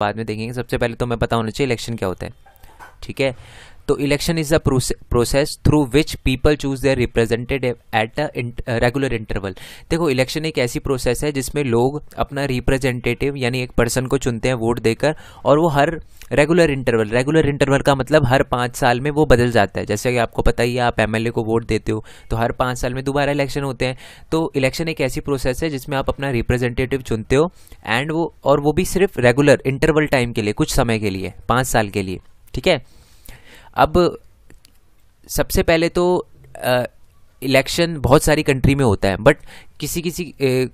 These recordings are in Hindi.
बाद में देखेंगे सबसे पहले तो मैं पता होना चाहिए इलेक्शन क्या होता है ठीक है तो election is a process through which people choose their representative at a regular interval देखो इलेक्शन एक ऐसी प्रोसेस है जिसमें लोग अपना रिप्रेजेंटेटिव यानी एक पर्सन को चुनते हैं वोट देकर और वो हर रेगुलर इंटरवल रेगुलर इंटरवल का मतलब हर पाँच साल में वो बदल जाता है जैसे कि आपको पता ही है आप एमएलए को वोट देते हो तो हर पाँच साल में दोबारा इलेक्शन होते हैं तो इलेक्शन एक ऐसी प्रोसेस है जिसमें आप अपना रिप्रेजेंटेटिव चुनते हो एंड वो और वो भी सिर्फ रेगुलर इंटरवल टाइम के लिए कुछ समय के लिए पाँच साल के लिए ठीक है अब सबसे पहले तो इलेक्शन बहुत सारी कंट्री में होता है बट किसी किसी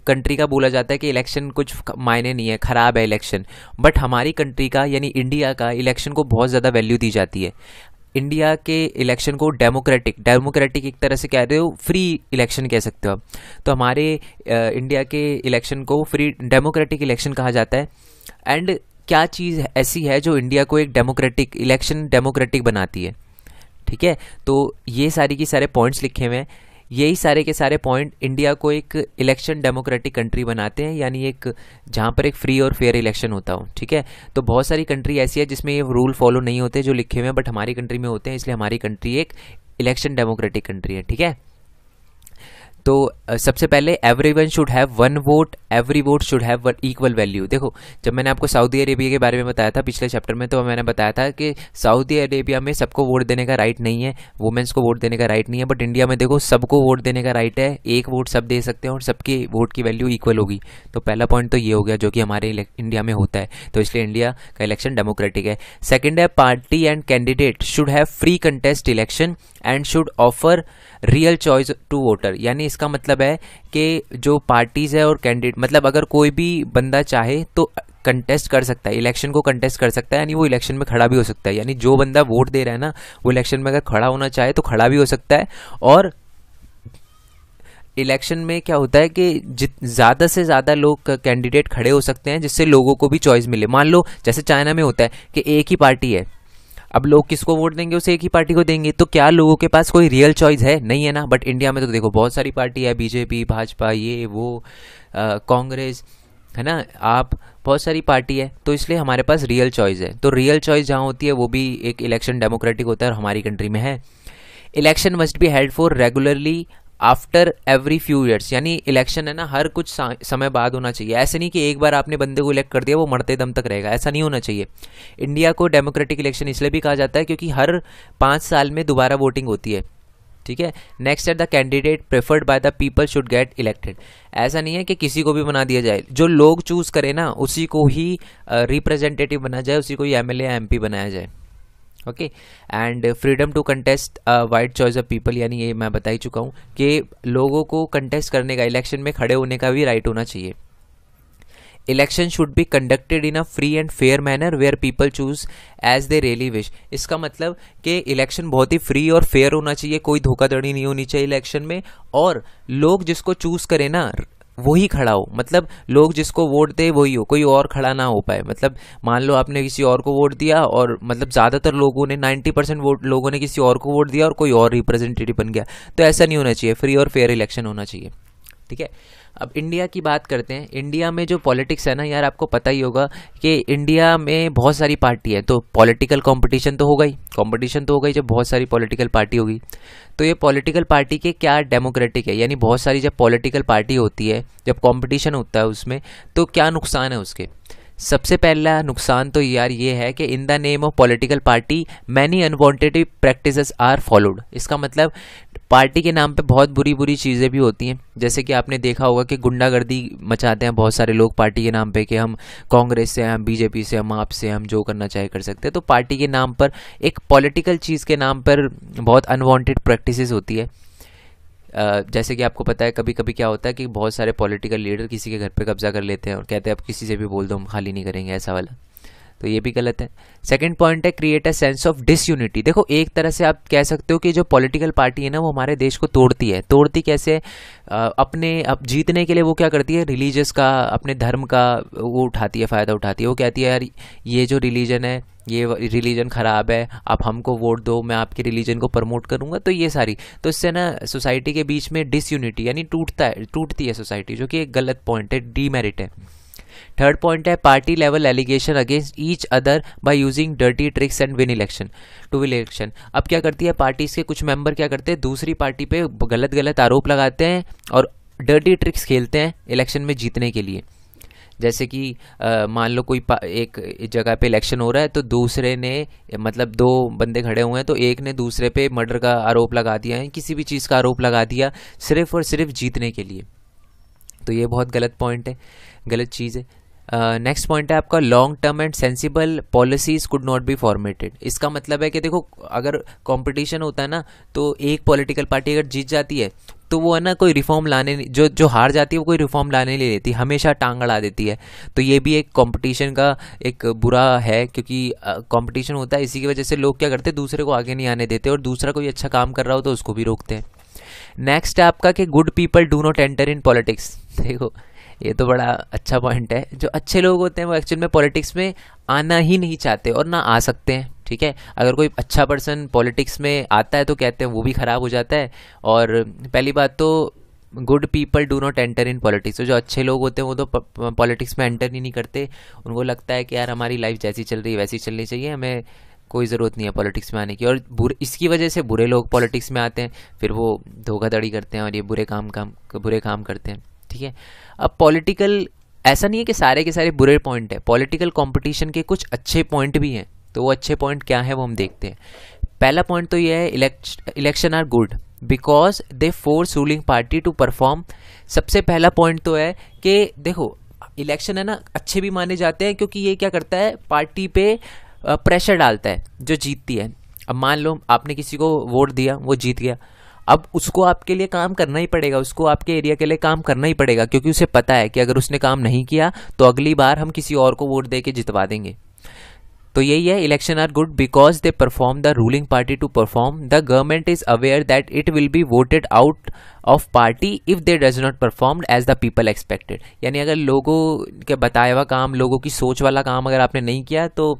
कंट्री का बोला जाता है कि इलेक्शन कुछ मायने नहीं है ख़राब है इलेक्शन बट हमारी कंट्री का यानी इंडिया का इलेक्शन को बहुत ज़्यादा वैल्यू दी जाती है इंडिया के इलेक्शन को डेमोक्रेटिक डेमोक्रेटिक एक तरह से कह रहे हो फ्री इलेक्शन कह सकते हो आप तो हमारे इंडिया के इलेक्शन को फ्री डेमोक्रेटिक इलेक्शन कहा जाता है एंड क्या चीज़ ऐसी है जो इंडिया को एक डेमोक्रेटिक इलेक्शन डेमोक्रेटिक बनाती है ठीक है तो ये सारी की सारे पॉइंट्स लिखे हुए हैं यही सारे के सारे पॉइंट इंडिया को एक इलेक्शन डेमोक्रेटिक कंट्री बनाते हैं यानी एक जहाँ पर एक फ्री और फेयर इलेक्शन होता हो ठीक है तो बहुत सारी कंट्री ऐसी है जिसमें ये रूल फॉलो नहीं होते जो लिखे हुए हैं बट हमारी कंट्री में होते हैं इसलिए हमारी कंट्री एक इलेक्शन डेमोक्रेटिक कंट्री है ठीक है तो सबसे पहले everyone should have one vote every vote should have one equal value देखो जब मैंने आपको सऊदी अरेबिया के बारे में बताया था पिछले चैप्टर में तो मैंने बताया था कि सऊदी अरेबिया में सबको वोट देने का राइट नहीं है वुमेंस को वोट देने का राइट नहीं है बट इंडिया में देखो सबको वोट देने का राइट है एक वोट सब दे सकते हैं और सबके वोट की वैल्यू इक्वल होगी तो पहला पॉइंट तो ये हो गया जो कि हमारे इंडिया में होता है तो इसलिए इंडिया का इलेक्शन डेमोक्रेटिक है सेकेंड है party and candidate should have free contest election and should offer real choice to voter यानी इसका मतलब है कि जो पार्टीज़ है और कैंडिडेट मतलब अगर कोई भी बंदा चाहे तो कंटेस्ट कर सकता है इलेक्शन को कंटेस्ट कर सकता है यानी वो इलेक्शन में खड़ा भी हो सकता है यानी जो बंदा वोट दे रहा है ना वो इलेक्शन में अगर खड़ा होना चाहे तो खड़ा भी हो सकता है और इलेक्शन में क्या होता है कि जित ज़्यादा से ज़्यादा लोग कैंडिडेट खड़े हो सकते हैं जिससे लोगों को भी चॉइस मिले मान लो जैसे चाइना में होता है कि एक ही पार्टी है अब लोग किसको वोट देंगे उसे एक ही पार्टी को देंगे तो क्या लोगों के पास कोई रियल चॉइस है नहीं है ना बट इंडिया में तो देखो बहुत सारी पार्टी है बीजेपी भाजपा ये वो कांग्रेस है ना आप बहुत सारी पार्टी है तो इसलिए हमारे पास रियल चॉइस है तो रियल चॉइस जहाँ होती है वो भी एक इलेक्शन डेमोक्रेटिक होता है और हमारी कंट्री में है election must be held for regularly after every few years यानी इलेक्शन है ना हर कुछ समय बाद होना चाहिए ऐसे नहीं कि एक बार आपने बंदे को इलेक्ट कर दिया वो मरते दम तक रहेगा ऐसा नहीं होना चाहिए इंडिया को डेमोक्रेटिक इलेक्शन इसलिए भी कहा जाता है क्योंकि हर पाँच साल में दोबारा वोटिंग होती है ठीक है next at the candidate preferred by the people should get elected ऐसा नहीं है कि किसी को भी बना दिया जाए जो लोग चूज़ करें ना उसी को ही रिप्रेजेंटेटिव uh, बना जाए उसी को ही एम एल बनाया जाए okay and freedom to contest wide choice of people यानी ये मैं बता ही चुका हूँ कि लोगों को कंटेस्ट करने का इलेक्शन में खड़े होने का भी राइट होना चाहिए election should be conducted in a free and fair manner where people choose as they really wish इसका मतलब कि इलेक्शन बहुत ही फ्री और फेयर होना चाहिए कोई धोखाधड़ी नहीं होनी चाहिए इलेक्शन में और लोग जिसको चूज करें ना वही खड़ा हो मतलब लोग जिसको वोट दे वही हो कोई और खड़ा ना हो पाए मतलब मान लो आपने किसी और को वोट दिया और मतलब ज़्यादातर लोगों ने 90 परसेंट वोट लोगों ने किसी और को वोट दिया और कोई और रिप्रेजेंटेटिव बन गया तो ऐसा नहीं होना चाहिए फ्री और फेयर इलेक्शन होना चाहिए ठीक है अब इंडिया की बात करते हैं इंडिया में जो पॉलिटिक्स है ना यार आपको पता ही होगा कि इंडिया में बहुत सारी पार्टी है तो पॉलिटिकल कंपटीशन तो होगा ही कंपटीशन तो होगा ही जब बहुत सारी पॉलिटिकल पार्टी होगी तो ये पॉलिटिकल पार्टी के क्या डेमोक्रेटिक है यानी बहुत सारी जब पॉलिटिकल पार्टी होती है जब कॉम्पिटिशन होता है उसमें तो क्या नुकसान है उसके सबसे पहला नुकसान तो यार ये है कि in the name of political party many unwanted practice are followed इसका मतलब पार्टी के नाम पे बहुत बुरी बुरी चीज़ें भी होती हैं जैसे कि आपने देखा होगा कि गुंडागर्दी मचाते हैं बहुत सारे लोग पार्टी के नाम पे कि हम कांग्रेस से हम बीजेपी से हम आपसे हम जो करना चाहे कर सकते हैं तो पार्टी के नाम पर एक पॉलिटिकल चीज़ के नाम पर बहुत अनवांटेड प्रैक्टिसेस होती है जैसे कि आपको पता है कभी कभी क्या होता है कि बहुत सारे पॉलिटिकल लीडर किसी के घर पर कब्जा कर लेते हैं और कहते हैं आप किसी से भी बोल दो हम खाली नहीं करेंगे ऐसा वाला तो ये भी गलत है सेकेंड पॉइंट है create a sense of disunity देखो एक तरह से आप कह सकते हो कि जो पॉलिटिकल पार्टी है ना वो हमारे देश को तोड़ती है तोड़ती कैसे अपने अप जीतने के लिए वो क्या करती है रिलीजियस का अपने धर्म का वो उठाती है फ़ायदा उठाती है वो कहती है यार ये जो रिलीजन है ये रिलीजन ख़राब है आप हमको वोट दो मैं आपके रिलीजन को प्रमोट करूँगा तो ये सारी तो इससे ना सोसाइटी के बीच में डिसयूनिटी यानी टूटता है टूटती है सोसाइटी जो कि एक गलत पॉइंट है डीमेरिट है थर्ड पॉइंट है party level allegation against each other by using dirty tricks and win election to win election अब क्या करती है पार्टीज के कुछ मेंबर क्या करते हैं दूसरी पार्टी पे गलत गलत आरोप लगाते हैं और डर्टी ट्रिक्स खेलते हैं इलेक्शन में जीतने के लिए जैसे कि मान लो कोई एक जगह पे इलेक्शन हो रहा है तो दूसरे ने मतलब दो बंदे खड़े हुए हैं तो एक ने दूसरे पे मर्डर का आरोप लगा दिया है किसी भी चीज़ का आरोप लगा दिया सिर्फ और सिर्फ जीतने के लिए तो ये बहुत गलत पॉइंट है गलत चीज़ है नेक्स्ट uh, पॉइंट है आपका long term and sensible policies could not be formatted इसका मतलब है कि देखो अगर कंपटीशन होता है ना तो एक पॉलिटिकल पार्टी अगर जीत जाती है तो वो है ना कोई रिफॉर्म लाने जो जो हार जाती है वो कोई रिफॉर्म लाने ले लेती हमेशा टांग अड़ा देती है तो ये भी एक कंपटीशन का एक बुरा है क्योंकि कंपटीशन होता है इसी की वजह से लोग क्या करते हैं दूसरे को आगे नहीं आने देते और दूसरा कोई अच्छा काम कर रहा हो तो उसको भी रोकते हैं नेक्स्ट है आपका कि good people do not enter in politics देखो ये तो बड़ा अच्छा पॉइंट है जो अच्छे लोग होते हैं वो एक्चुअल में पॉलिटिक्स में आना ही नहीं चाहते और ना आ सकते हैं ठीक है अगर कोई अच्छा पर्सन पॉलिटिक्स में आता है तो कहते हैं वो भी ख़राब हो जाता है और पहली बात तो good people do not enter in politics जो अच्छे लोग होते हैं वो तो पॉलिटिक्स में एंटर ही नहीं करते उनको लगता है कि यार हमारी लाइफ जैसी चल रही है वैसी चलनी चाहिए हमें कोई ज़रूरत नहीं है पॉलिटिक्स में आने की और बुरे इसकी वजह से बुरे लोग पॉलिटिक्स में आते हैं फिर वो धोखाधड़ी करते हैं और ये बुरे काम काम बुरे काम करते हैं ठीक है अब पॉलिटिकल ऐसा नहीं है कि सारे के सारे बुरे पॉइंट हैं पॉलिटिकल कंपटीशन के कुछ अच्छे पॉइंट भी हैं तो वो अच्छे पॉइंट क्या है वो हम देखते हैं पहला पॉइंट तो यह है election are good because they force ruling party to perform सबसे पहला पॉइंट तो है कि देखो इलेक्शन है ना अच्छे भी माने जाते हैं क्योंकि ये क्या करता है पार्टी पे प्रेशर डालता है जो जीतती है अब मान लो आपने किसी को वोट दिया वो जीत गया अब उसको आपके लिए काम करना ही पड़ेगा उसको आपके एरिया के लिए काम करना ही पड़ेगा क्योंकि उसे पता है कि अगर उसने काम नहीं किया तो अगली बार हम किसी और को वोट दे के जितवा देंगे तो यही है election are good because they perform the ruling party to perform the government is aware that it will be voted out of party if they does not perform as the people expected यानी अगर लोगों के बताया हुआ काम लोगों की सोच वाला काम अगर आपने नहीं किया तो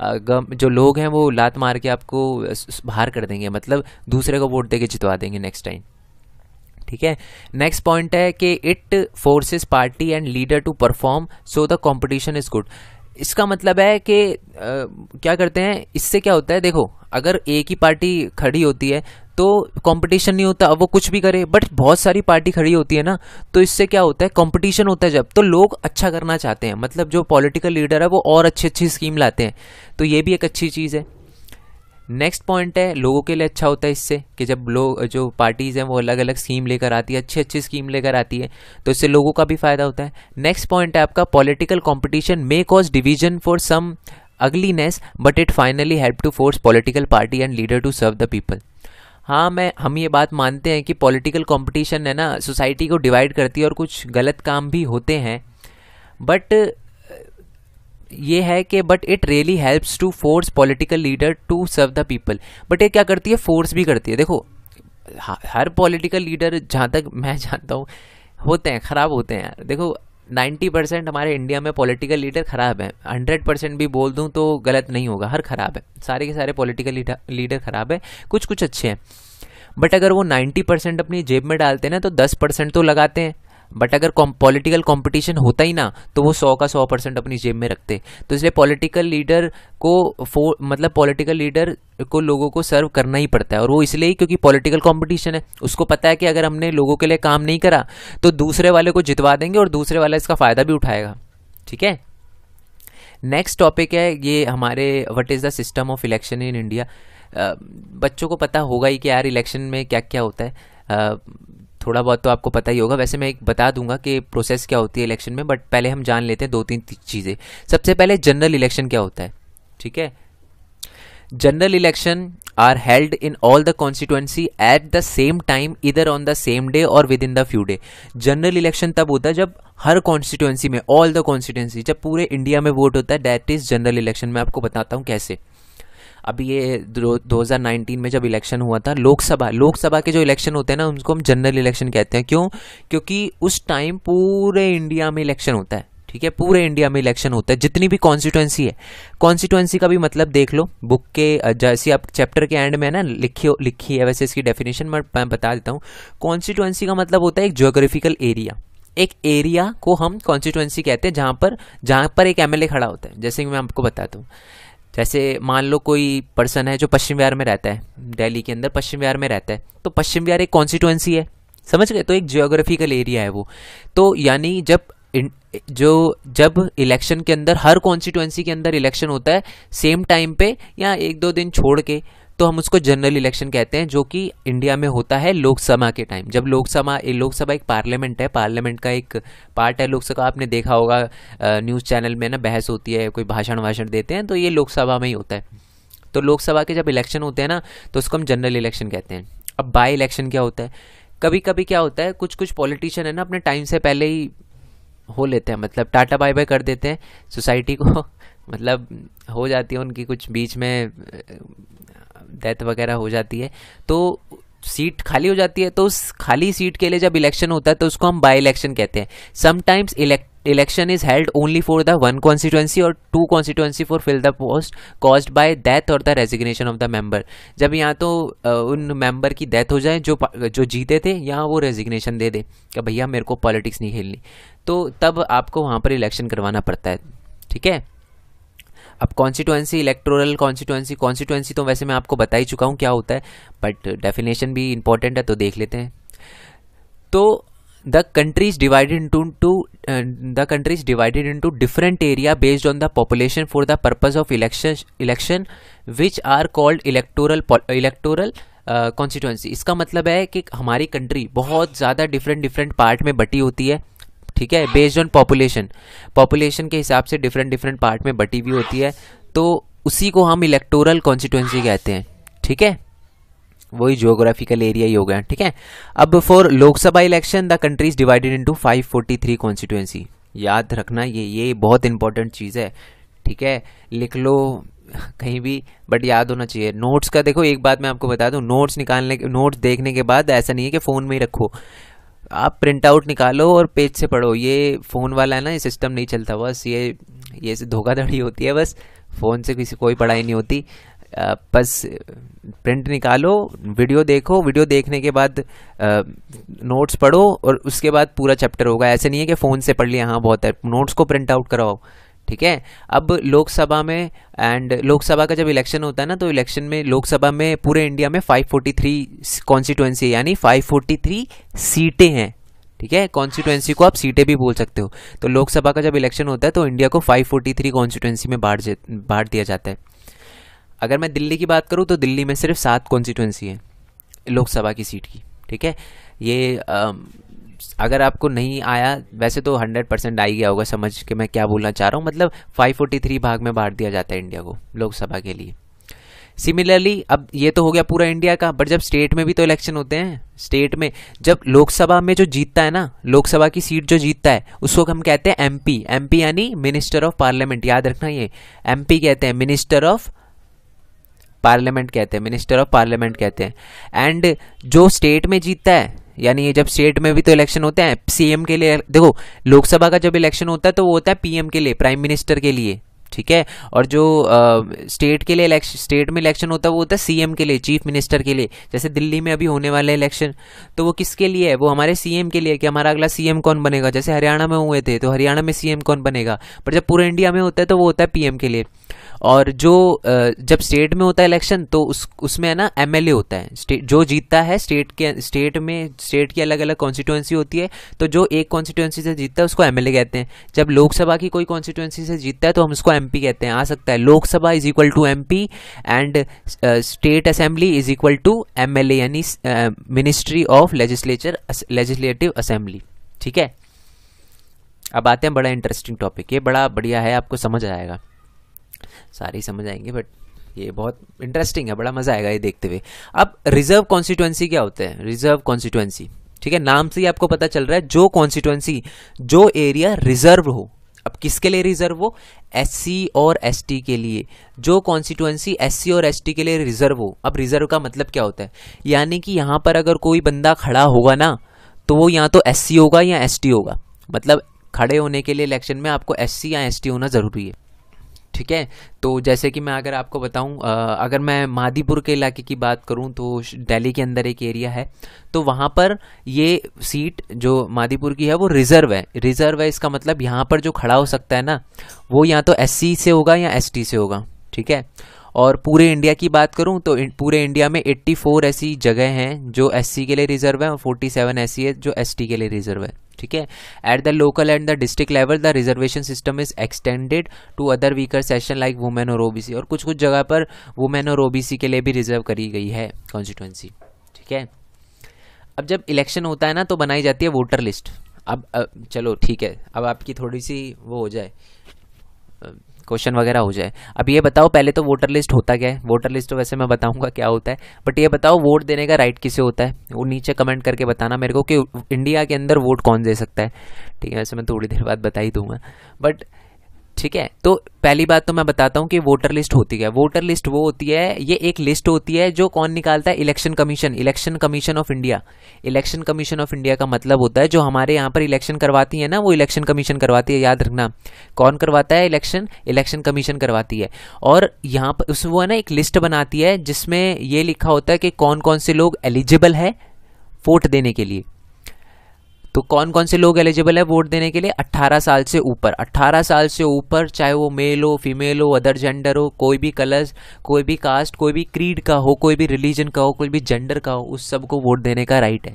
जो लोग हैं वो लात मार के आपको बाहर कर देंगे मतलब दूसरे को वोट दे के जितवा देंगे नेक्स्ट टाइम ठीक है नेक्स्ट पॉइंट है कि it forces party and leader to perform so the competition is good इसका मतलब है कि क्या करते हैं इससे क्या होता है देखो अगर एक ही पार्टी खड़ी होती है तो कंपटीशन नहीं होता अब वो कुछ भी करे बट बहुत सारी पार्टी खड़ी होती है ना तो इससे क्या होता है कंपटीशन होता है जब तो लोग अच्छा करना चाहते हैं मतलब जो पॉलिटिकल लीडर है वो और अच्छी अच्छी स्कीम लाते हैं तो ये भी एक अच्छी चीज़ है नेक्स्ट पॉइंट है लोगों के लिए अच्छा होता है इससे कि जब लोग जो पार्टीज़ हैं वो अलग अलग स्कीम लेकर आती है अच्छी अच्छी स्कीम लेकर आती है तो इससे लोगों का भी फ़ायदा होता है नेक्स्ट पॉइंट है आपका political competition may cause division for some ugliness but it finally help to force political party and leader to serve the people हाँ मैं हम ये बात मानते हैं कि पॉलिटिकल कंपटीशन है ना सोसाइटी को डिवाइड करती है और कुछ गलत काम भी होते हैं बट ये है कि but it really helps to force political leader to serve the people but ये क्या करती है फोर्स भी करती है देखो हर पॉलिटिकल लीडर जहाँ तक मैं जानता हूँ होते हैं ख़राब होते हैं यार देखो नाइन्टी परसेंट हमारे इंडिया में पॉलिटिकल लीडर ख़राब हैं हंड्रेड परसेंट भी बोल दूँ तो गलत नहीं होगा हर ख़राब है सारे के सारे पॉलिटिकल लीडर ख़राब है कुछ कुछ अच्छे हैं बट अगर वो नाइन्टी परसेंट अपनी जेब में डालते हैं ना तो दस परसेंट तो लगाते हैं बट अगर पॉलिटिकल कंपटीशन होता ही ना तो वो सौ का सौ परसेंट अपनी जेब में रखते तो इसलिए पॉलिटिकल लीडर को फो मतलब पॉलिटिकल लीडर को लोगों को सर्व करना ही पड़ता है और वो इसलिए क्योंकि पॉलिटिकल कंपटीशन है उसको पता है कि अगर हमने लोगों के लिए काम नहीं करा तो दूसरे वाले को जितवा देंगे और दूसरे वाला इसका फ़ायदा भी उठाएगा ठीक है नेक्स्ट टॉपिक है ये हमारे what is the system of election in India बच्चों को पता होगा ही कि यार इलेक्शन में क्या क्या होता है थोड़ा बहुत तो आपको पता ही होगा वैसे मैं एक बता दूंगा कि प्रोसेस क्या होती है इलेक्शन में बट पहले हम जान लेते हैं दो तीन चीज़ें सबसे पहले जनरल इलेक्शन क्या होता है ठीक है general election are held in all the constituency at the same time इधर ऑन द सेम डे और within the few day general election तब होता है जब हर कॉन्स्टिट्यूंसी में ऑल द कॉन्स्टिट्यूंसी जब पूरे इंडिया में वोट होता है डैट इज़ जनरल इलेक्शन मैं आपको बताता हूँ कैसे अभी ये दो में जब इलेक्शन हुआ था लोकसभा लोकसभा के जो इलेक्शन होते हैं ना उनको हम जनरल इलेक्शन कहते हैं क्यों क्योंकि उस टाइम पूरे इंडिया में इलेक्शन होता है ठीक है पूरे इंडिया में इलेक्शन होता है जितनी भी कॉन्स्टिट्युएंसी है कॉन्स्टिट्युएंसी का भी मतलब देख लो बुक के जैसे आप चैप्टर के एंड में है ना लिखी लिखी है वैसे इसकी डेफिनेशन मैं बता देता हूँ कॉन्स्टिट्युएंसी का मतलब होता है एक ज्योग्राफिकल एरिया एक एरिया को हम कॉन्स्टिट्युएंसी कहते हैं जहाँ पर जहाँ पर एक एमएलए खड़ा होता है जैसे कि मैं आपको बताता हूँ जैसे तो मान लो कोई पर्सन है जो पश्चिम बिहार में रहता है दिल्ली के अंदर पश्चिम बिहार में रहता है तो पश्चिम बिहार एक कॉन्स्टिट्यूंसी है समझ गए तो एक जियोग्राफिकल एरिया है वो तो यानी जब जो जब इलेक्शन के अंदर हर कॉन्स्टिट्यूएंसी के अंदर इलेक्शन होता है सेम टाइम पे या एक दो दिन छोड़ के तो हम उसको जनरल इलेक्शन कहते हैं जो कि इंडिया में होता है लोकसभा के टाइम जब लोकसभा लोकसभा एक पार्लियामेंट है पार्लियामेंट का एक पार्ट है लोकसभा आपने देखा होगा न्यूज़ चैनल में ना बहस होती है कोई भाषण वाषण देते हैं तो ये लोकसभा में ही होता है तो लोकसभा के जब इलेक्शन होते हैं ना तो उसको हम जनरल इलेक्शन कहते हैं अब बाई इलेक्शन क्या होता है कभी कभी क्या होता है कुछ कुछ पॉलिटिशियन है ना अपने टाइम से पहले ही हो लेते हैं मतलब टाटा बाय बाय कर देते हैं सोसाइटी को मतलब हो जाती है उनकी कुछ बीच में डेथ वगैरह हो जाती है तो सीट खाली हो जाती है तो उस खाली सीट के लिए जब इलेक्शन होता है तो उसको हम बाई इलेक्शन कहते हैं sometimes elect election is held only for the one constituency और two constituency for fill the post cause by death और the resignation of the member जब यहाँ तो उन मेंबर की डेथ हो जाए जो जो जीते थे यहाँ वो रेजिग्नेशन दे दे कि भैया मेरे को पॉलिटिक्स नहीं खेलनी तो तब आपको वहाँ पर इलेक्शन करवाना पड़ता है ठीक है अब कॉन्स्टिट्यूएंसी इलेक्टोरल कॉन्स्टिट्यूएंसी कॉन्स्टिट्यूएंसी तो वैसे मैं आपको बता ही चुका हूँ क्या होता है बट डेफिनेशन भी इंपॉर्टेंट है तो देख लेते हैं तो the countries divided into to the countries divided into different area based on the population for the purpose of election election which are called electoral electoral constituency इसका मतलब है कि हमारी कंट्री बहुत ज़्यादा डिफरेंट डिफरेंट पार्ट में बटी होती है ठीक है बेस्ड ऑन पॉपुलेशन पॉपुलेशन के हिसाब से डिफरेंट डिफरेंट पार्ट में बटी हुई होती है तो उसी को हम इलेक्टोरल कॉन्स्टिट्यूंसी कहते हैं ठीक है वही जोग्राफिकल एरिया ही हो गया ठीक है अब for Lok Sabha election the countries divided into five forty three constituency याद रखना ये ये बहुत इंपॉर्टेंट चीज़ है ठीक है लिख लो कहीं भी बट याद होना चाहिए नोट्स का देखो एक बात मैं आपको बता दूं नोट्स निकालने के नोट्स देखने के बाद ऐसा नहीं है कि फ़ोन में ही रखो आप प्रिंट आउट निकालो और पेज से पढ़ो ये फ़ोन वाला है ना ये सिस्टम नहीं चलता बस ये ये धोखाधड़ी होती है बस फ़ोन से किसी कोई पढ़ाई नहीं होती बस प्रिंट निकालो वीडियो देखो वीडियो देखने के बाद नोट्स पढ़ो और उसके बाद पूरा चैप्टर होगा ऐसे नहीं है कि फ़ोन से पढ़ लिया हाँ बहुत है नोट्स को प्रिंट आउट करवाओ ठीक है अब लोकसभा में एंड लोकसभा का जब इलेक्शन होता है ना तो इलेक्शन में लोकसभा में पूरे इंडिया में 543 कॉन्स्टिट्यूएंसी यानी 543 सीटें हैं ठीक है कॉन्स्टिट्यूएंसी को आप सीटें भी बोल सकते हो तो लोकसभा का जब इलेक्शन होता है तो इंडिया को 543 कॉन्स्टिट्यूएंसी में बांट बांट दिया जाता है अगर मैं दिल्ली की बात करूँ तो दिल्ली में सिर्फ सात कॉन्स्टिट्युएंसी है लोकसभा की सीट की ठीक है ये अगर आपको नहीं आया वैसे तो हंड्रेड परसेंट आ गया होगा समझ के मैं क्या बोलना चाह रहा हूँ मतलब फाइव फोर्टी थ्री भाग में बांट दिया जाता है इंडिया को लोकसभा के लिए सिमिलरली अब ये तो हो गया पूरा इंडिया का बट जब स्टेट में भी तो इलेक्शन होते हैं स्टेट में जब लोकसभा में जो जीतता है ना लोकसभा की सीट जो जीतता है उसको हम कहते हैं एम पी एम पी यानी मिनिस्टर ऑफ पार्लियामेंट याद रखना ये एम पी कहते हैं मिनिस्टर ऑफ पार्लियामेंट कहते हैं मिनिस्टर ऑफ पार्लियामेंट कहते हैं एंड जो स्टेट में जीतता है यानी जब स्टेट में भी तो इलेक्शन होते हैं सीएम के लिए देखो लोकसभा का जब इलेक्शन होता है तो वो होता है पीएम के लिए प्राइम मिनिस्टर के लिए ठीक है और जो आ, स्टेट के लिए इलेक्शन स्टेट में इलेक्शन होता है वो होता है सीएम के लिए चीफ मिनिस्टर के लिए जैसे दिल्ली में अभी होने वाले इलेक्शन तो वो किसके लिए है वो हमारे सीएम के लिए कि हमारा अगला सीएम कौन बनेगा जैसे हरियाणा में हुए थे तो हरियाणा में सीएम कौन बनेगा पर जब पूरे इंडिया में होता है तो वो होता है पीएम के लिए और जो जब स्टेट में होता है इलेक्शन तो उस उसमें है ना एमएलए होता है स्टेट जो जीतता है स्टेट के स्टेट में स्टेट की अलग अलग कॉन्स्टिट्युएंसी होती है तो जो एक कॉन्स्टिट्युएंसी से जीतता है उसको एमएलए कहते हैं जब लोकसभा की कोई कॉन्स्टिट्युएंसी से जीतता है तो हम उसको एम कहते हैं आ सकता है Lok Sabha is equal to M and state assembly is equal to M यानी ministry of legislature legislative assembly ठीक है अब आते हैं बड़ा इंटरेस्टिंग टॉपिक ये बड़ा बढ़िया है आपको समझ आएगा सारे ही समझ आएंगे बट ये बहुत इंटरेस्टिंग है बड़ा मज़ा आएगा ये देखते हुए अब रिजर्व कॉन्स्टिट्यूंसी क्या होते हैं रिजर्व कॉन्स्टिट्यूएंसी ठीक है नाम से ही आपको पता चल रहा है जो कॉन्स्टिट्युएंसी जो एरिया रिजर्व हो अब किसके लिए रिजर्व हो एस और एस के लिए जो कॉन्स्टिट्यूएंसी एस और एस के लिए रिजर्व हो अब रिजर्व का मतलब क्या होता है यानी कि यहाँ पर अगर कोई बंदा खड़ा होगा ना तो वो या तो एस होगा या एस होगा मतलब खड़े होने के लिए इलेक्शन में आपको एस या एस होना ज़रूरी है ठीक है तो जैसे कि मैं अगर आपको बताऊं अगर मैं मादीपुर के इलाके की बात करूं तो दिल्ली के अंदर एक एरिया है तो वहां पर ये सीट जो मादीपुर की है वो रिज़र्व है रिज़र्व है इसका मतलब यहाँ पर जो खड़ा हो सकता है ना वो या तो एस से होगा या एस से होगा ठीक है और पूरे इंडिया की बात करूं तो पूरे इंडिया में 84 ऐसी जगह हैं जो एससी के लिए रिजर्व है और 47 ऐसी है जो एसटी के लिए रिजर्व है ठीक है at the local and the district level the reservation system is extended to other weaker session like women और ओबीसी और कुछ कुछ जगह पर वुमेन और ओबीसी के लिए भी रिजर्व करी गई है कॉन्स्टिट्यूंसी ठीक है अब जब इलेक्शन होता है ना तो बनाई जाती है वोटर लिस्ट अब, अब चलो ठीक है अब आपकी थोड़ी सी वो हो जाए क्वेश्चन वगैरह हो जाए अब ये बताओ पहले तो वोटर लिस्ट होता क्या है वोटर लिस्ट तो वैसे मैं बताऊंगा क्या होता है बट ये बताओ वोट देने का राइट किसे होता है वो नीचे कमेंट करके बताना मेरे को कि इंडिया के अंदर वोट कौन दे सकता है ठीक है वैसे मैं थोड़ी देर बाद बता ही दूंगा बट ठीक है तो पहली बात तो मैं बताता हूँ कि वोटर लिस्ट होती है वोटर लिस्ट वो होती है ये एक लिस्ट होती है जो कौन निकालता है election commission election commission of India election commission of India का मतलब होता है जो हमारे यहाँ पर इलेक्शन करवाती है ना वो इलेक्शन कमीशन करवाती है याद रखना कौन करवाता है इलेक्शन इलेक्शन कमीशन करवाती है और यहाँ पर उसमें वो है ना एक लिस्ट बनाती है जिसमें ये लिखा होता है कि कौन कौन से लोग एलिजिबल है वोट देने के लिए तो कौन कौन से लोग एलिजिबल है वोट देने के लिए 18 साल से ऊपर 18 साल से ऊपर चाहे वो मेल हो फीमेल हो अदर जेंडर हो कोई भी कलर्स कोई भी कास्ट कोई भी क्रीड का हो कोई भी रिलीजन का हो कोई भी जेंडर का हो उस सबको वोट देने का राइट है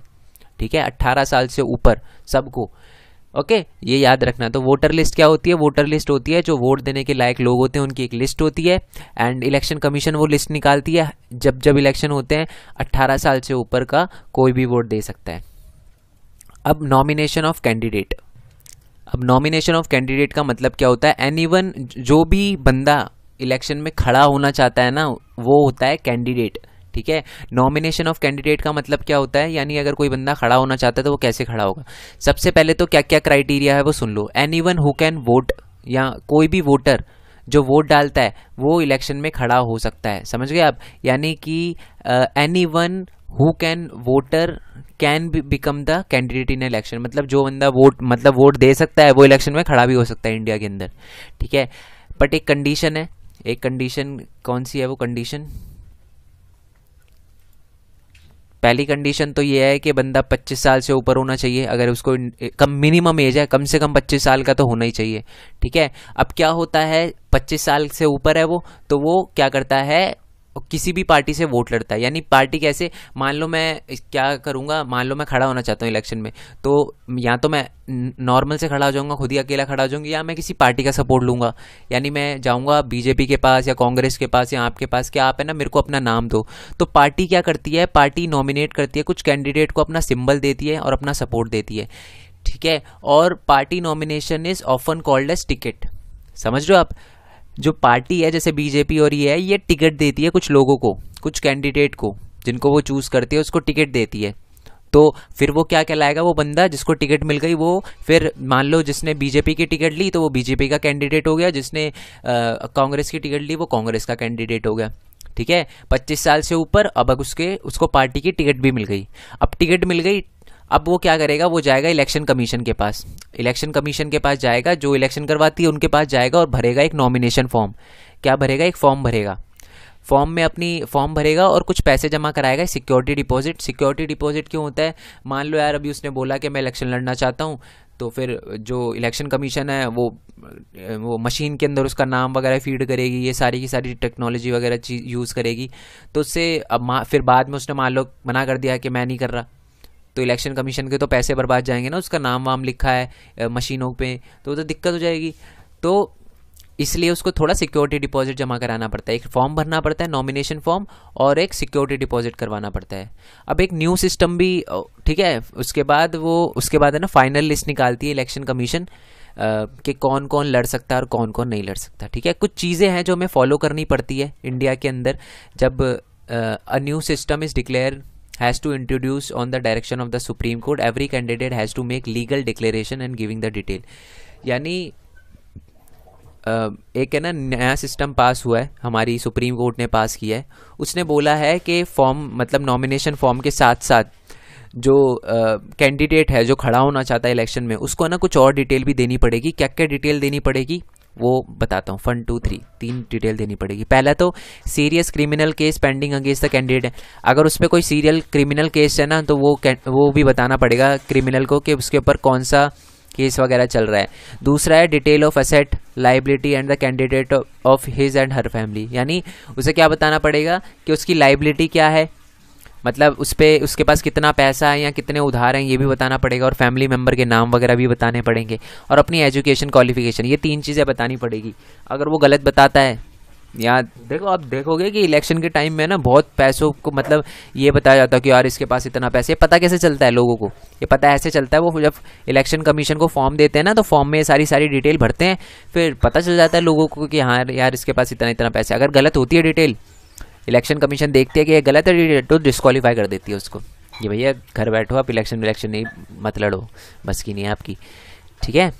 ठीक है 18 साल से ऊपर सबको ओके ये याद रखना तो वोटर लिस्ट क्या होती है वोटर लिस्ट होती है जो वोट देने के लायक लोग होते हैं उनकी एक लिस्ट होती है एंड इलेक्शन कमीशन वो लिस्ट निकालती है जब जब इलेक्शन होते हैं 18 साल से ऊपर का कोई भी वोट दे सकता है अब नॉमिनेशन ऑफ कैंडिडेट अब नॉमिनेशन ऑफ कैंडिडेट का मतलब क्या होता है एनी वन जो भी बंदा इलेक्शन में खड़ा होना चाहता है ना वो होता है कैंडिडेट ठीक है नॉमिनेशन ऑफ कैंडिडेट का मतलब क्या होता है यानी अगर कोई बंदा खड़ा होना चाहता है तो वो कैसे खड़ा होगा सबसे पहले तो क्या क्या क्राइटेरिया है वो सुन लो anyone who can vote या कोई भी वोटर जो वोट डालता है वो इलेक्शन में खड़ा हो सकता है समझ गए आप यानी कि anyone who can voter can become the candidate in election मतलब जो बंदा वोट मतलब वोट दे सकता है वो इलेक्शन में खड़ा भी हो सकता है इंडिया के अंदर ठीक है बट एक कंडीशन है एक कंडीशन कौन सी है वो कंडीशन पहली कंडीशन तो ये है कि बंदा 25 साल से ऊपर होना चाहिए अगर उसको कम मिनिमम एज है कम से कम 25 साल का तो होना ही चाहिए ठीक है अब क्या होता है 25 साल से ऊपर है वो तो वो क्या करता है और किसी भी पार्टी से वोट लड़ता है यानी पार्टी कैसे मान लो मैं क्या करूँगा मान लो मैं खड़ा होना चाहता हूँ इलेक्शन में तो या तो मैं नॉर्मल से खड़ा हो जाऊँगा खुद ही अकेला खड़ा हो जाऊँगी या मैं किसी पार्टी का सपोर्ट लूँगा यानी मैं जाऊँगा बीजेपी के पास या कांग्रेस के पास या आपके पास कि आप है ना मेरे को अपना नाम दो तो पार्टी क्या करती है पार्टी नॉमिनेट करती है कुछ कैंडिडेट को अपना सिंबल देती है और अपना सपोर्ट देती है ठीक है और party nomination is often called as ticket समझ लो आप जो पार्टी है जैसे बीजेपी और ये है ये टिकट देती है कुछ लोगों को कुछ कैंडिडेट को जिनको वो चूज़ करती है उसको टिकट देती है तो फिर वो क्या कहलाएगा वो बंदा जिसको टिकट मिल गई वो फिर मान लो जिसने बीजेपी की टिकट ली तो वो बीजेपी का कैंडिडेट हो गया जिसने कांग्रेस की टिकट ली वो कांग्रेस का कैंडिडेट हो गया ठीक है 25 साल से ऊपर अब उसके उसको पार्टी की टिकट भी मिल गई अब टिकट मिल गई अब वो क्या करेगा वो जाएगा इलेक्शन कमीशन के पास इलेक्शन कमीशन के पास जाएगा जो इलेक्शन करवाती है उनके पास जाएगा और भरेगा एक नॉमिनेशन फॉर्म क्या भरेगा एक फॉर्म भरेगा फॉर्म में अपनी फॉर्म भरेगा और कुछ पैसे जमा कराएगा सिक्योरिटी डिपॉजिट सिक्योरिटी डिपॉजिट क्यों होता है मान लो यार अभी उसने बोला कि मैं इलेक्शन लड़ना चाहता हूँ तो फिर जो इलेक्शन कमीशन है वो वो मशीन के अंदर उसका नाम वगैरह फीड करेगी ये सारी की सारी टेक्नोलॉजी वगैरह चीज़ यूज़ करेगी तो उससे अब फिर बाद में उसने मान लो मना कर दिया कि मैं नहीं कर रहा तो इलेक्शन कमीशन के तो पैसे बर्बाद जाएंगे ना उसका नाम वाम लिखा है मशीनों पर तो तो दिक्कत हो जाएगी तो इसलिए उसको थोड़ा सिक्योरिटी डिपॉजिट जमा कराना पड़ता है एक फॉर्म भरना पड़ता है नॉमिनेशन फॉर्म और एक सिक्योरिटी डिपॉजिट करवाना पड़ता है अब एक न्यू सिस्टम भी ठीक है उसके बाद वो उसके बाद है ना फाइनल लिस्ट निकालती है इलेक्शन कमीशन कि कौन कौन लड़ सकता है और कौन कौन नहीं लड़ सकता ठीक है कुछ चीज़ें हैं जो हमें फॉलो करनी पड़ती है इंडिया के अंदर जब a new system is declare has to introduce on the direction of the Supreme Court. Every candidate has to make legal declaration and giving the detail. यानी एक है ना नया सिस्टम पास हुआ है हमारी सुप्रीम कोर्ट ने पास किया है उसने बोला है कि फॉर्म मतलब नॉमिनेशन फॉर्म के साथ साथ जो कैंडिडेट है जो खड़ा होना चाहता है इलेक्शन में उसको ना कुछ और डिटेल भी देनी पड़ेगी क्या क्या डिटेल देनी पड़ेगी वो बताता हूँ फंड टू थ्री तीन डिटेल देनी पड़ेगी पहला तो serious criminal case pending against the candidate अगर उस पर कोई सीरियल क्रिमिनल केस है ना तो वो वो भी बताना पड़ेगा क्रिमिनल को कि उसके ऊपर कौन सा केस वगैरह चल रहा है दूसरा है detail of asset liability and the candidate of his and her family यानी उसे क्या बताना पड़ेगा कि उसकी लाइबिलिटी क्या है मतलब उस पर उसके पास कितना पैसा है या कितने उधार हैं ये भी बताना पड़ेगा और फैमिली मेम्बर के नाम वगैरह भी बताने पड़ेंगे और अपनी एजुकेशन क्वालिफिकेशन ये तीन चीज़ें बतानी पड़ेगी अगर वो गलत बताता है या देखो आप देखोगे कि इलेक्शन के टाइम में ना बहुत पैसों को मतलब ये बताया जाता है कि यार इसके पास इतना पैसा ये पता कैसे चलता है लोगों को ये पता ऐसे चलता है वो जब इलेक्शन कमीशन को फॉर्म देते हैं ना तो फॉर्म में सारी सारी डिटेल भरते हैं फिर पता चल जाता है लोगों को कि हाँ यार इसके पास इतना इतना पैसा अगर गलत होती है डिटेल इलेक्शन कमीशन देखती है कि ये गलत है तो डिस्कालीफाई कर देती है उसको कि भैया घर बैठो आप इलेक्शन विलेक्शन नहीं मत लड़ो बस की नहीं है आपकी ठीक है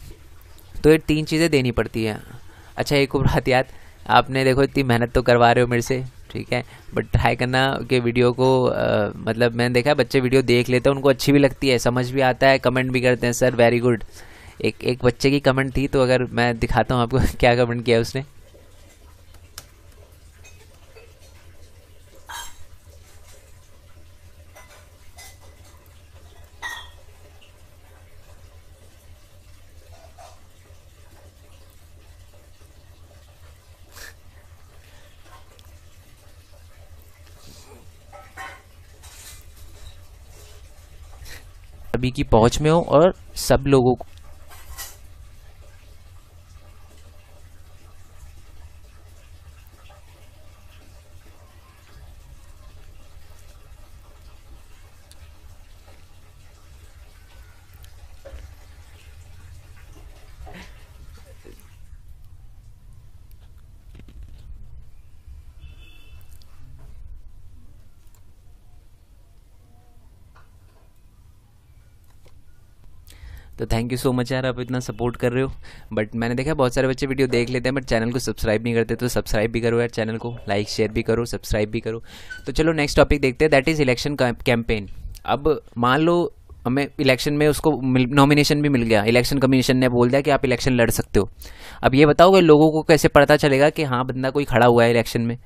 तो ये तीन चीज़ें देनी पड़ती हैं अच्छा एक और हतियात आपने देखो इतनी मेहनत तो करवा रहे हो मेरे से ठीक है बट ट्राई करना कि वीडियो को आ, मतलब मैंने देखा बच्चे वीडियो देख लेते हैं उनको अच्छी भी लगती है समझ भी आता है कमेंट भी करते हैं सर वेरी गुड एक एक बच्चे की कमेंट थी तो अगर मैं दिखाता हूँ आपको क्या कमेंट किया उसने अभी की पहुंच में हो और सब लोगों को थैंक यू सो मच यार आप इतना सपोर्ट कर रहे हो बट मैंने देखा बहुत सारे बच्चे वीडियो देख लेते हैं बट चैनल को सब्सक्राइब नहीं करते तो सब्सक्राइब भी करो यार चैनल को लाइक शेयर भी करो सब्सक्राइब भी करो तो चलो नेक्स्ट टॉपिक देखते हैं दैट इज़ इलेक्शन कैंपेन अब मान लो हमें इलेक्शन में उसको नॉमिनेशन भी मिल गया इलेक्शन कमीशन ने बोल दिया कि आप इलेक्शन लड़ सकते हो अब ये बताओगे लोगों को कैसे पता चलेगा कि हाँ बंदा कोई खड़ा हुआ है इलेक्शन में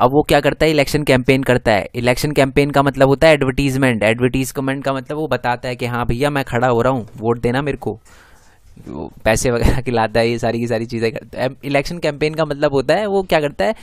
अब वो क्या करता है इलेक्शन कैंपेन करता है इलेक्शन कैंपेन का मतलब होता है एडवर्टीजमेंट एडवर्टीजमेंट का मतलब वो बताता है कि हाँ भैया मैं खड़ा हो रहा हूँ वोट देना मेरे को पैसे वगैरह खिलाता है ये सारी की सारी चीज़ें करता है इलेक्शन कैंपेन का मतलब होता है वो क्या करता है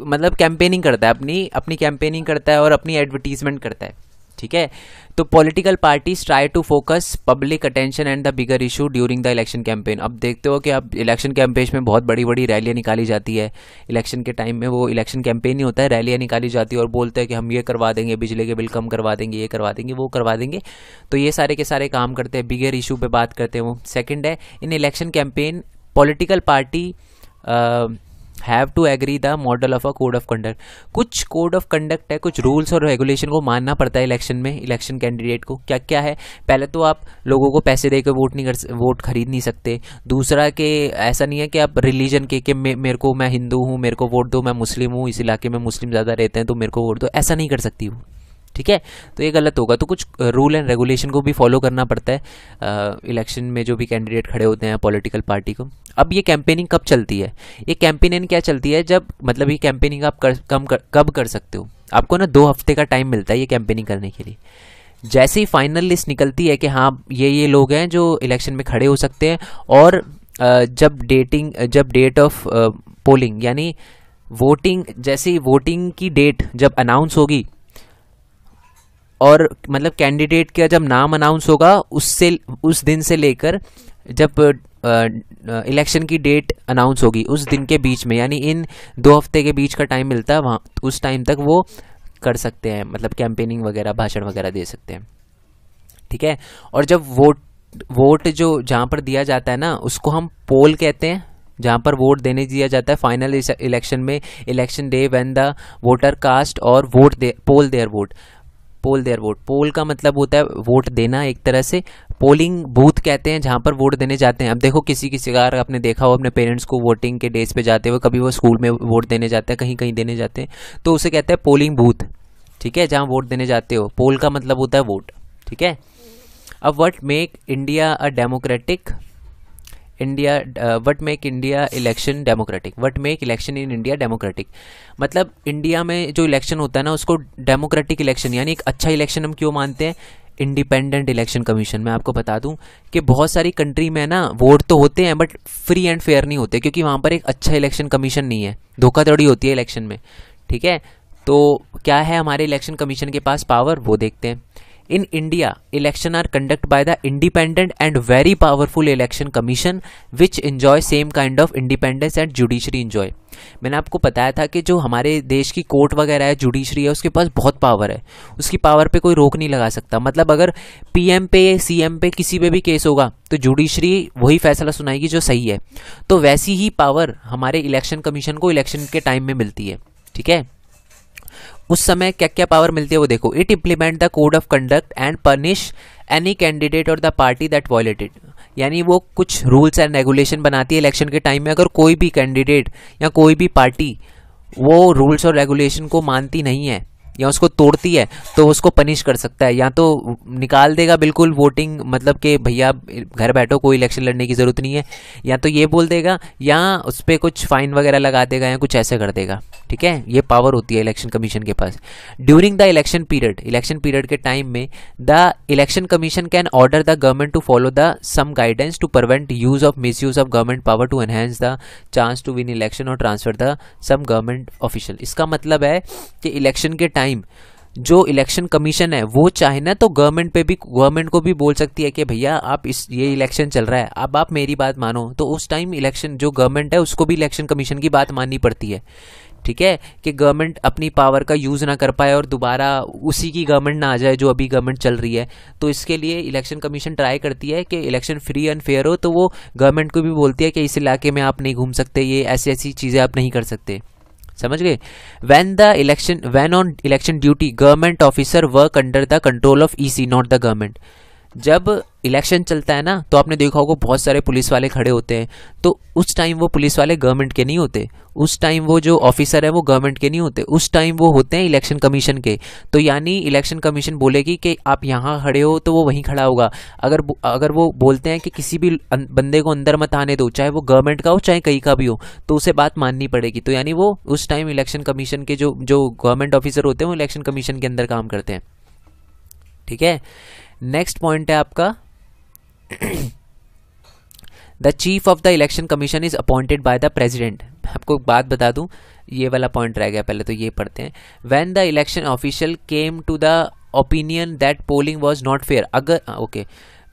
मतलब कैंपेनिंग करता है अपनी अपनी कैंपेनिंग करता है और अपनी एडवर्टीजमेंट करता है ठीक है तो political parties try to focus public attention and the bigger issue during the election campaign अब देखते हो कि अब इलेक्शन कैंपेन में बहुत बड़ी बड़ी रैलियाँ निकाली जाती है इलेक्शन के टाइम में वो इलेक्शन कैंपेन ही होता है रैलियाँ निकाली जाती है और बोलते हैं कि हम ये करवा देंगे बिजली के बिल कम करवा देंगे ये करवा देंगे वो करवा देंगे तो ये सारे के सारे काम करते हैं बिगर इशू पर बात करते हैं वो सेकेंड है in election campaign political party have to agree the model of a code of conduct कुछ कोड ऑफ कंडक्ट है कुछ रूल्स और रेगुलेशन को मानना पड़ता है इलेक्शन में इलेक्शन कैंडिडेट को क्या क्या है पहले तो आप लोगों को पैसे देकर वोट नहीं कर वोट खरीद नहीं सकते दूसरा कि ऐसा नहीं है कि आप रिलीजन के कि मे, मेरे को मैं हिंदू हूँ मेरे को वोट दो मैं मुस्लिम हूँ इस इलाके में मुस्लिम ज़्यादा रहते हैं तो मेरे को वोट दो ऐसा नहीं कर सकती हूँ ठीक है तो ये गलत होगा तो कुछ रूल एंड रेगुलेशन को भी फॉलो करना पड़ता है इलेक्शन में जो भी कैंडिडेट खड़े होते हैं पॉलिटिकल पार्टी को अब ये कैंपेनिंग कब चलती है ये कैंपेनिंग क्या चलती है जब मतलब ये कैंपेनिंग आप कर, कम कर, कब कर सकते हो आपको ना दो हफ्ते का टाइम मिलता है ये कैंपेनिंग करने के लिए जैसे ही फाइनल लिस्ट निकलती है कि हाँ ये ये लोग हैं जो इलेक्शन में खड़े हो सकते हैं और जब डेटिंग जब डेट ऑफ पोलिंग यानी वोटिंग जैसे ही वोटिंग की डेट जब अनाउंस होगी और मतलब कैंडिडेट का जब नाम अनाउंस होगा उससे उस दिन से लेकर जब इलेक्शन की डेट अनाउंस होगी उस दिन के बीच में यानी इन दो हफ्ते के बीच का टाइम मिलता है वहाँ उस टाइम तक वो कर सकते हैं मतलब कैंपेनिंग वगैरह भाषण वगैरह दे सकते हैं ठीक है और जब वोट वोट जो जहाँ पर दिया जाता है ना उसको हम पोल कहते हैं जहाँ पर वोट देने दिया जाता है फाइनल इलेक्शन में election day when the voter cast और vote they poll their vote poll their vote poll का मतलब होता है वोट देना एक तरह से पोलिंग बूथ कहते हैं जहाँ पर वोट देने जाते हैं अब देखो किसी किसी कार आपने देखा हो अपने पेरेंट्स को वोटिंग के डेज पे जाते हुए कभी वो स्कूल में वोट देने जाते हैं कहीं कहीं देने जाते हैं तो उसे कहते हैं पोलिंग बूथ ठीक है जहाँ वोट देने जाते हो पोल का मतलब होता है वोट ठीक है अब what make India a democratic India what make India election democratic what make election in India democratic मतलब इंडिया में जो इलेक्शन होता है ना उसको डेमोक्रेटिक इलेक्शन यानी एक अच्छा इलेक्शन हम क्यों मानते हैं इंडिपेंडेंट इलेक्शन कमीशन मैं आपको बता दूं कि बहुत सारी कंट्री में ना वोट तो होते हैं बट फ्री एंड फेयर नहीं होते क्योंकि वहाँ पर एक अच्छा इलेक्शन कमीशन नहीं है धोखाधड़ी होती है इलेक्शन में ठीक है तो क्या है हमारे इलेक्शन कमीशन के पास पावर वो देखते हैं in India election are conduct by the independent and very powerful election commission which enjoy same kind of independence and judiciary enjoy मैंने आपको बताया था कि जो हमारे देश की कोर्ट वगैरह है जुडिशरी है उसके पास बहुत पावर है उसकी पावर पे कोई रोक नहीं लगा सकता मतलब अगर पीएम पे सीएम पे किसी पे भी केस होगा तो जुडिशरी वही फैसला सुनाएगी जो सही है तो वैसी ही पावर हमारे इलेक्शन कमीशन को इलेक्शन के टाइम में मिलती है ठीक है उस समय क्या क्या पावर मिलती है वो देखो it implement the code of conduct and punish any candidate और द पार्टी दैट वॉयलेटेड यानी वो कुछ रूल्स एंड रेगुलेशन बनाती है इलेक्शन के टाइम में अगर कोई भी कैंडिडेट या कोई भी पार्टी वो रूल्स और रेगुलेशन को मानती नहीं है या उसको तोड़ती है तो उसको पनिश कर सकता है या तो निकाल देगा बिल्कुल वोटिंग मतलब कि भैया घर बैठो कोई इलेक्शन लड़ने की ज़रूरत नहीं है या तो ये बोल देगा या उस पर कुछ फ़ाइन वगैरह लगा देगा या कुछ ऐसे कर देगा ठीक है ये पावर होती है इलेक्शन कमीशन के पास during the election period election period के टाइम में the election commission can order the government to follow the some guidance to use of misuse of government power to enhance the chance to win election और transfer the some government official इसका मतलब है कि इलेक्शन के टाइम टाइम जो इलेक्शन कमीशन है वो चाहे ना तो गवर्नमेंट पे भी गवर्नमेंट को भी बोल सकती है कि भैया आप इस ये इलेक्शन चल रहा है अब आप मेरी बात मानो तो उस टाइम इलेक्शन जो गवर्नमेंट है उसको भी इलेक्शन कमीशन की बात माननी पड़ती है ठीक है कि गवर्नमेंट अपनी पावर का यूज़ ना कर पाए और दोबारा उसी की गवर्नमेंट ना आ जाए जो अभी गवर्नमेंट चल रही है तो इसके लिए इलेक्शन कमीशन ट्राई करती है कि इलेक्शन फ्री एंड फेयर हो तो वो गवर्नमेंट को भी बोलती है कि इस इलाके में आप नहीं घूम सकते ये ऐसी ऐसी चीज़ें आप नहीं कर सकते समझ गए when the election when on election duty government officer work under the control of E C not the government जब इलेक्शन चलता है ना तो आपने देखा होगा बहुत सारे पुलिस वाले खड़े होते हैं तो उस टाइम वो पुलिस वाले गवर्नमेंट के नहीं होते उस टाइम वो जो ऑफिसर है वो गवर्नमेंट के नहीं होते उस टाइम वो होते हैं इलेक्शन कमीशन के तो यानी इलेक्शन कमीशन बोलेगी कि आप यहाँ खड़े हो तो वो वहीं खड़ा होगा अगर अगर वो बोलते हैं कि किसी भी अं, बंदे को अंदर मत आने दो चाहे वो गवर्नमेंट का हो चाहे कहीं का भी हो तो उसे बात माननी पड़ेगी तो यानी वो उस टाइम इलेक्शन कमीशन के जो जो गवर्नमेंट ऑफिसर होते हैं वो इलेक्शन कमीशन के अंदर काम करते हैं ठीक है नेक्स्ट पॉइंट है आपका the chief of the election commission is appointed by the president आपको बात बता दूं ये वाला पॉइंट रह गया पहले तो ये पढ़ते हैं when the election official came to the opinion that polling was not fair अगर ओके हाँ, okay,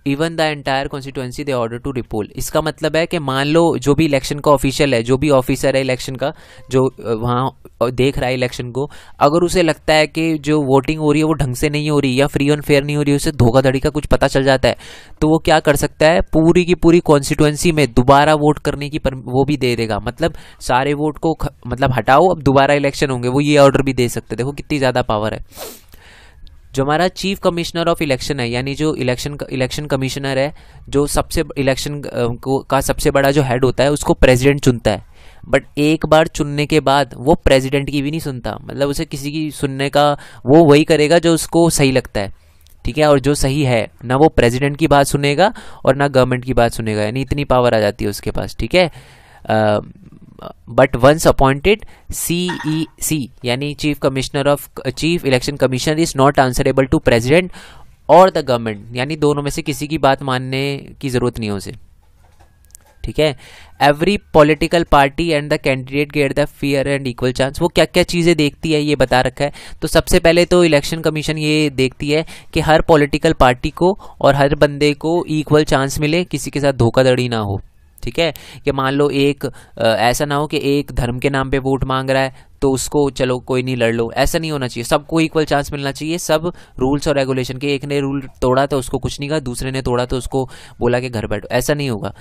even the entire constituency they order to repoll इसका मतलब है कि मान लो जो भी इलेक्शन का ऑफिशियल है जो भी ऑफिसर है इलेक्शन का जो वहाँ देख रहा है इलेक्शन को अगर उसे लगता है कि जो वोटिंग हो रही है वो ढंग से नहीं हो रही या फ्री एंड फेयर नहीं हो रही उसे धोखाधड़ी का कुछ पता चल जाता है तो वो क्या कर सकता है पूरी की पूरी कॉन्स्टिट्यूएंसी में दोबारा वोट करने की पर, वो भी दे देगा मतलब सारे वोट को मतलब हटाओ अब दोबारा इलेक्शन होंगे वो ये ऑर्डर भी दे सकते देखो कितनी ज़्यादा पावर है जो हमारा चीफ कमिश्नर ऑफ इलेक्शन है यानी जो इलेक्शन इलेक्शन कमिश्नर है जो सबसे इलेक्शन का सबसे बड़ा जो हेड होता है उसको प्रेसिडेंट चुनता है बट एक बार चुनने के बाद वो प्रेसिडेंट की भी नहीं सुनता मतलब उसे किसी की सुनने का वो वही करेगा जो उसको सही लगता है ठीक है और जो सही है ना वो प्रेसिडेंट की बात सुनेगा और ना गवर्नमेंट की बात सुनेगा यानी इतनी पावर आ जाती है उसके पास ठीक है but once appointed C C यानी chief commissioner of chief election commissioner is not answerable to president और द गवर्नमेंट यानी दोनों में से किसी की बात मानने की ज़रूरत नहीं है उसे ठीक है every political party and the candidate get the fair and equal chance वो क्या क्या चीज़ें देखती है ये बता रखा है तो सबसे पहले तो इलेक्शन कमीशन ये देखती है कि हर पॉलिटिकल पार्टी को और हर बंदे को इक्वल चांस मिले किसी के साथ धोखाधड़ी ना हो ठीक है कि मान लो एक ऐसा ना हो कि एक धर्म के नाम पे वोट मांग रहा है तो उसको चलो कोई नहीं लड़ लो ऐसा नहीं होना चाहिए सबको इक्वल चांस मिलना चाहिए सब रूल्स और रेगुलेशन के एक ने रूल तोड़ा तो उसको कुछ नहीं कहा दूसरे ने तोड़ा तो उसको बोला कि घर बैठो ऐसा नहीं होगा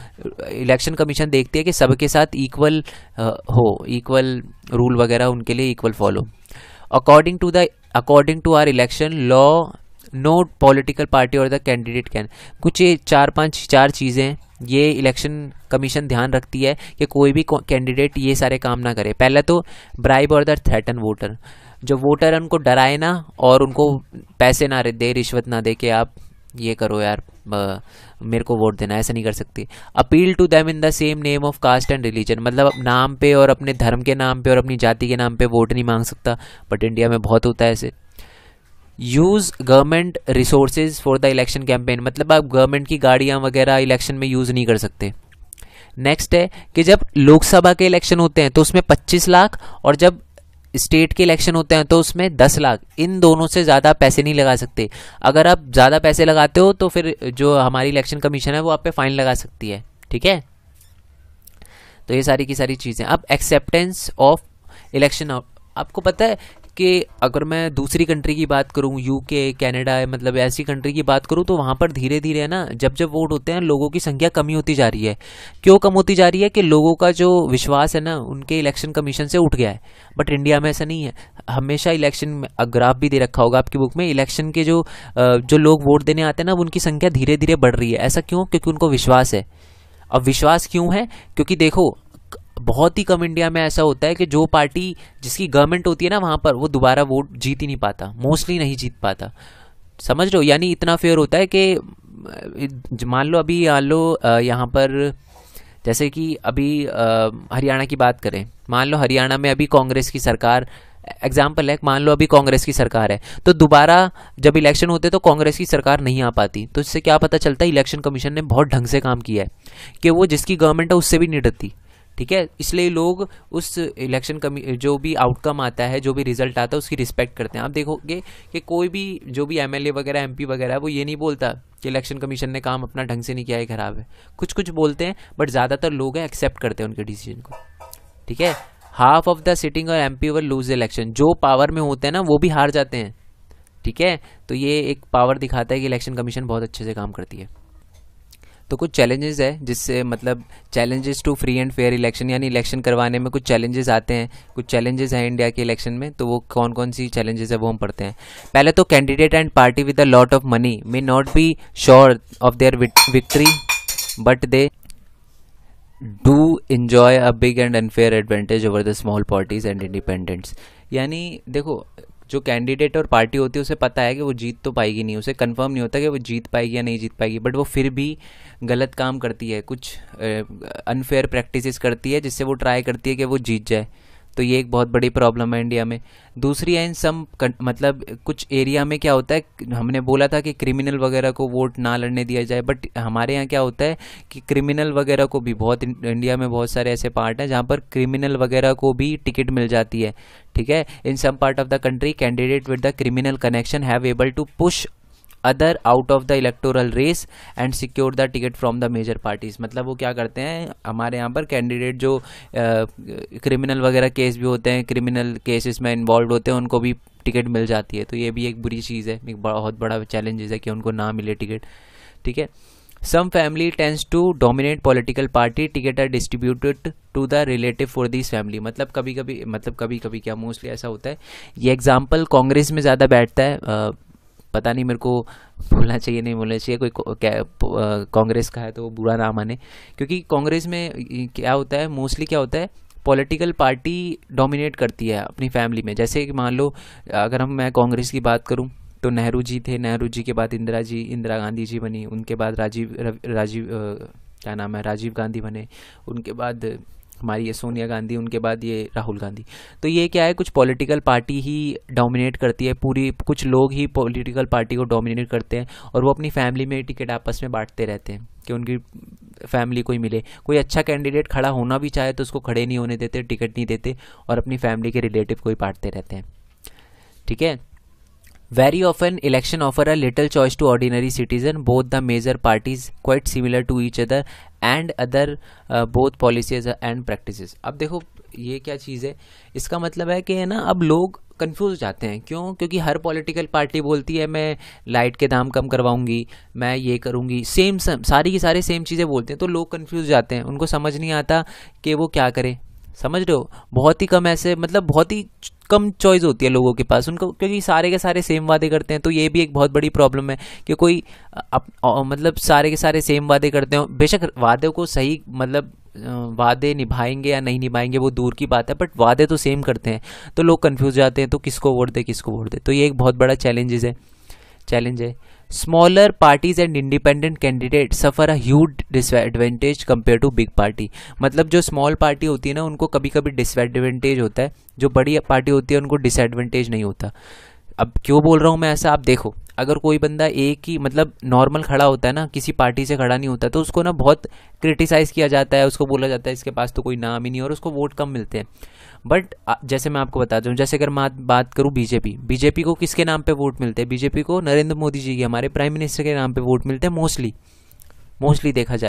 इलेक्शन कमीशन देखती है कि सबके साथ इक्वल हो इक्वल रूल वगैरह उनके लिए equal follow according to the according to our election law no political party और द कैंडिडेट कैन कुछ ये चार पांच चार चीज़ें हैं ये इलेक्शन कमीशन ध्यान रखती है कि कोई भी कैंडिडेट ये सारे काम ना करे पहले तो ब्राइब और दर थ्रेटन वोटर जो वोटर उनको डराए ना और उनको पैसे ना दे रिश्वत ना दे कि आप ये करो यार मेरे को वोट देना ऐसा नहीं कर सकती appeal to them in the same name of caste and religion मतलब नाम पे और अपने धर्म के नाम पे और अपनी जाति के नाम पे वोट नहीं मांग सकता बट इंडिया में बहुत होता है ऐसे use government resources for the election campaign मतलब आप गवर्नमेंट की गाड़ियाँ वगैरह इलेक्शन में यूज़ नहीं कर सकते नेक्स्ट है कि जब लोकसभा के इलेक्शन होते हैं तो उसमें 25 लाख और जब स्टेट के इलेक्शन होते हैं तो उसमें 10 लाख इन दोनों से ज़्यादा पैसे नहीं लगा सकते अगर आप ज़्यादा पैसे लगाते हो तो फिर जो हमारी इलेक्शन कमीशन है वो आप पे फाइन लगा सकती है ठीक है तो ये सारी की सारी चीज़ें अब एक्सेप्टेंस ऑफ इलेक्शन आपको पता है जबकि अगर मैं दूसरी कंट्री की बात करूँ यूके कनाडा मतलब ऐसी कंट्री की बात करूँ तो वहाँ पर धीरे धीरे है ना जब जब वोट होते हैं लोगों की संख्या कमी होती जा रही है क्यों कम होती जा रही है कि लोगों का जो विश्वास है ना उनके इलेक्शन कमीशन से उठ गया है बट इंडिया में ऐसा नहीं है हमेशा इलेक्शन ग्राफ भी दे रखा होगा आपकी बुक में इलेक्शन के जो जो लोग वोट देने आते हैं ना उनकी संख्या धीरे धीरे बढ़ रही है ऐसा क्यों क्योंकि उनको विश्वास है अब विश्वास क्यों है क्योंकि देखो बहुत ही कम इंडिया में ऐसा होता है कि जो पार्टी जिसकी गवर्नमेंट होती है ना वहाँ पर वो दोबारा वोट जीत ही नहीं पाता मोस्टली नहीं जीत पाता समझ लो यानी इतना फेयर होता है कि मान लो अभी मान लो यहाँ पर जैसे कि अभी हरियाणा की बात करें मान लो हरियाणा में अभी कांग्रेस की सरकार एग्जाम्पल है मान लो अभी कांग्रेस की सरकार है तो दोबारा जब इलेक्शन होते तो कांग्रेस की सरकार नहीं आ पाती तो इससे क्या पता चलता है इलेक्शन कमीशन ने बहुत ढंग से काम किया है कि वो जिसकी गवर्नमेंट है उससे भी निडरती ठीक है इसलिए लोग उस इलेक्शन कमी जो भी आउटकम आता है जो भी रिजल्ट आता है उसकी रिस्पेक्ट करते हैं आप देखोगे कि कोई भी जो भी एमएलए वगैरह एमपी वगैरह वो ये नहीं बोलता कि इलेक्शन कमीशन ने काम अपना ढंग से नहीं किया है ख़राब है कुछ कुछ बोलते हैं बट ज़्यादातर लोग हैं एक्सेप्ट करते हैं उनके डिसीजन को ठीक है हाफ ऑफ द सिटिंग और M P were lose election जो पावर में होते हैं ना वो भी हार जाते हैं ठीक है तो ये एक पावर दिखाता है कि इलेक्शन कमीशन बहुत अच्छे से काम करती है तो कुछ चैलेंजेस है जिससे मतलब challenges to free and fair election यानी इलेक्शन करवाने में कुछ चैलेंजेस आते हैं कुछ चैलेंजेस हैं इंडिया के इलेक्शन में तो वो कौन कौन सी चैलेंजेस है वो हम पढ़ते हैं पहले तो candidate and party with a lot of money may not be sure of their victory but they do enjoy a big and unfair advantage over the small parties and independents यानी देखो जो कैंडिडेट और पार्टी होती है उसे पता है कि वो जीत तो पाएगी नहीं उसे कंफर्म नहीं होता कि वो जीत पाएगी या नहीं जीत पाएगी बट वो फिर भी गलत काम करती है कुछ अनफेयर प्रैक्टिसेस करती है जिससे वो ट्राई करती है कि वो जीत जाए तो ये एक बहुत बड़ी प्रॉब्लम है इंडिया में दूसरी है इन सम मतलब कुछ एरिया में क्या होता है हमने बोला था कि क्रिमिनल वगैरह को वोट ना लड़ने दिया जाए बट हमारे यहाँ क्या होता है कि क्रिमिनल वगैरह को भी बहुत इंडिया में बहुत सारे ऐसे पार्ट हैं जहाँ पर क्रिमिनल वगैरह को भी टिकट मिल जाती है ठीक है in some part of the country candidate with the criminal connection have able to push other out of the electoral race and secure the ticket from the major parties मतलब वो क्या करते हैं हमारे यहाँ पर कैंडिडेट जो क्रिमिनल वगैरह केस भी होते हैं क्रिमिनल केसेस में इन्वॉल्व होते हैं उनको भी टिकट मिल जाती है तो ये भी एक बुरी चीज़ है एक बहुत बड़ा चैलेंजेस है कि उनको ना मिले टिकट ठीक है some family tends to dominate political party ticket are distributed to the relative for this family मतलब कभी कभी मतलब कभी कभी क्या मोस्टली ऐसा होता है ये एग्जाम्पल कांग्रेस में ज़्यादा बैठता है पता नहीं मेरे को बोलना चाहिए नहीं बोलना चाहिए कोई कांग्रेस का है तो बुरा ना माने क्योंकि कांग्रेस में क्या होता है मोस्टली क्या होता है पॉलिटिकल पार्टी डोमिनेट करती है अपनी फैमिली में जैसे कि मान लो अगर हम मैं कांग्रेस की बात करूँ तो नेहरू जी थे नेहरू जी के बाद इंदिरा जी इंदिरा गांधी जी बनी उनके बाद राजीव राजीव क्या नाम है राजीव गांधी बने उनके बाद हमारी ये सोनिया गांधी उनके बाद ये राहुल गांधी तो ये क्या है कुछ पॉलिटिकल पार्टी ही डोमिनेट करती है पूरी कुछ लोग ही पॉलिटिकल पार्टी को डोमिनेट करते हैं और वो अपनी फैमिली में टिकट आपस में बांटते रहते हैं कि उनकी फैमिली कोई मिले कोई अच्छा कैंडिडेट खड़ा होना भी चाहे तो उसको खड़े नहीं होने देते टिकट नहीं देते और अपनी फैमिली के रिलेटिव को ही बांटते रहते हैं ठीक है Very often, election offer a little choice to ordinary citizen. Both the major parties quite similar to each other and other uh, both policies and practices. अब देखो ये क्या चीज़ है इसका मतलब है कि है ना अब लोग कन्फ्यूज जाते हैं क्यों क्योंकि हर पॉलिटिकल पार्टी बोलती है मैं लाइट के दाम कम करवाऊंगी मैं ये करूंगी सेम सारी की सारी सेम चीज़ें बोलते हैं तो लोग कन्फ्यूज जाते हैं उनको समझ नहीं आता कि वो क्या करें समझ रहे हो बहुत ही कम ऐसे मतलब बहुत ही कम चॉइस होती है लोगों के पास उनको क्योंकि सारे के सारे सेम वादे करते हैं तो ये भी एक बहुत बड़ी प्रॉब्लम है कि कोई अप, मतलब सारे के सारे सेम वादे करते हैं बेशक वादे को सही मतलब वादे निभाएंगे या नहीं निभाएंगे वो दूर की बात है बट वादे तो सेम करते हैं तो लोग कन्फ्यूज जाते हैं तो किसको वोट दे किसको वोट दे तो ये एक बहुत बड़ा चैलेंजेस है चैलेंज है smaller parties and independent candidate suffer a huge disadvantage compare to big party मतलब जो स्मॉल पार्टी होती है ना उनको कभी कभी डिसएडवेंटेज होता है जो बड़ी पार्टी होती है उनको डिसएडवेंटेज नहीं होता अब क्यों बोल रहा हूँ मैं ऐसा आप देखो अगर कोई बंदा एक ही मतलब नॉर्मल खड़ा होता है ना किसी पार्टी से खड़ा नहीं होता तो उसको ना बहुत क्रिटिसाइज़ किया जाता है उसको बोला जाता है इसके पास तो कोई नाम ही नहीं और उसको वोट कम मिलते हैं बट जैसे मैं आपको बता दूँ जैसे अगर मैं बात करूँ बीजेपी बीजेपी को किसके नाम पर वोट मिलते हैं बीजेपी को नरेंद्र मोदी जी के हमारे प्राइम मिनिस्टर के नाम पर वोट मिलते हैं मोस्टली मोस्टली देखा जाए